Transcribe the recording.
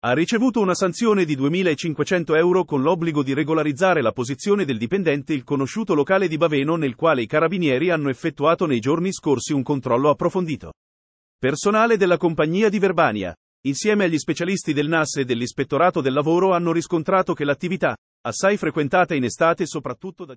Ha ricevuto una sanzione di 2.500 euro con l'obbligo di regolarizzare la posizione del dipendente il conosciuto locale di Baveno nel quale i carabinieri hanno effettuato nei giorni scorsi un controllo approfondito. Personale della compagnia di Verbania, insieme agli specialisti del NAS e dell'Ispettorato del Lavoro hanno riscontrato che l'attività, assai frequentata in estate soprattutto da